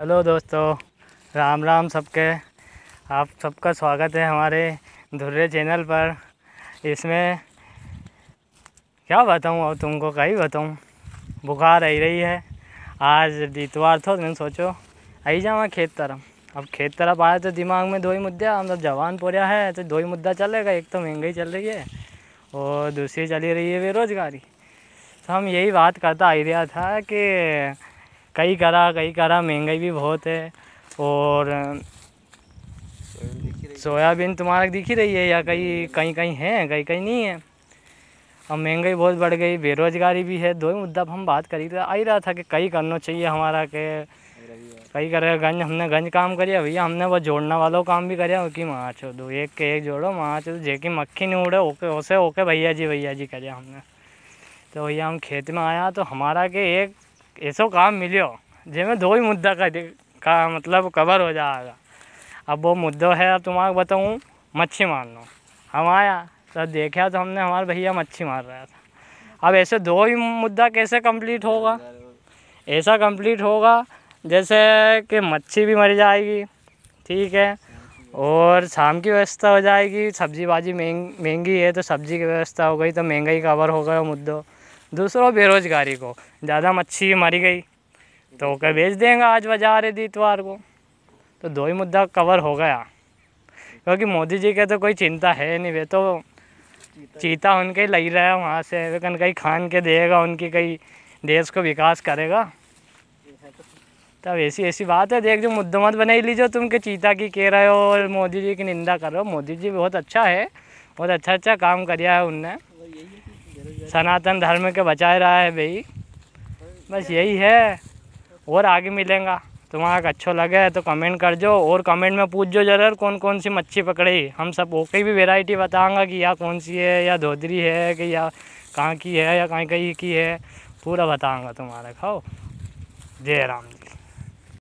hello दोस्तों राम राम सबके आप सबका स्वागत है हमारे धुर्रे चैनल पर इसमें क्या बताऊँ अब तुमको कहीं बताऊँ बुखार आई रही है आज इतवार था मैंने सोचो आई मैं खेत तरफ अब खेत तरफ आया तो दिमाग में दो ही मुद्दा हम जब जवान पोरिया है तो दो ही मुद्दा चलेगा एक तो महंगाई चल रही है और दूसरी चली रही है बेरोज़गारी तो हम यही बात करता आइडिया था कि कई करा कई करा महंगाई भी बहुत है और सोयाबीन तुम्हारा दिख ही रही है या कहीं कहीं कहीं है कहीं कहीं नहीं है अब महंगाई बहुत बढ़ गई बेरोजगारी भी है दो ही मुद्दा पर हम बात करी तो आ ही रहा था कि कई करना चाहिए हमारा के कई करे गंज हमने गंज काम करिया भैया हमने वो जोड़ना वालों काम भी करिया कि माँ छो दो एक के एक जोड़ो माँ छो जे की मक्खी नहीं उड़े ओके ओसे ओके भैया जी भैया जी करिया हमने तो भैया हम खेत में आया तो हमारा के एक ऐसा काम मिलो जैमें दो ही मुद्दा का, का मतलब कवर हो जाएगा अब वो मुद्दों है अब तुम्हारा बताऊँ मच्छी मारना हम आया तो देखा तो हमने हमारे भैया मच्छी मार रहा था अब ऐसे दो ही मुद्दा कैसे कंप्लीट होगा ऐसा कंप्लीट होगा जैसे कि मच्छी भी मर जाएगी ठीक है और शाम की व्यवस्था हो जाएगी सब्जी भाजी महंगी है तो सब्जी की व्यवस्था हो गई तो महंगाई कवर हो गया मुद्दों दूसरों बेरोजगारी को ज़्यादा मच्छी मरी गई तो क्या बेच देंगे आज बाजार इतवार को तो दो ही मुद्दा कवर हो गया क्योंकि मोदी जी के तो कोई चिंता है नहीं वे तो चीता उनके लग रहा है वहाँ से लेकिन कन कहीं खान के देगा उनकी कहीं देश को विकास करेगा तब ऐसी ऐसी बात है देख जो मुद्दा मत ही लीजिए तुम के चीता की कह रहे हो और मोदी जी की निंदा कर रहे हो मोदी जी बहुत अच्छा है बहुत अच्छा अच्छा काम करिया है उनने सनातन धर्म के बचाए रहा है भाई बस यही है और आगे मिलेंगे तुम्हारा अच्छा लगे तो कमेंट कर जो और कमेंट में पूछ जो जरूर कौन कौन सी मच्छी पकड़ी हम सब ओके भी वेराइटी बताऊँगा कि या कौन सी है या धोधरी है कि या कहाँ की है या कहीं कहीं की है पूरा बताऊँगा तुम्हारा खाओ जय राम जी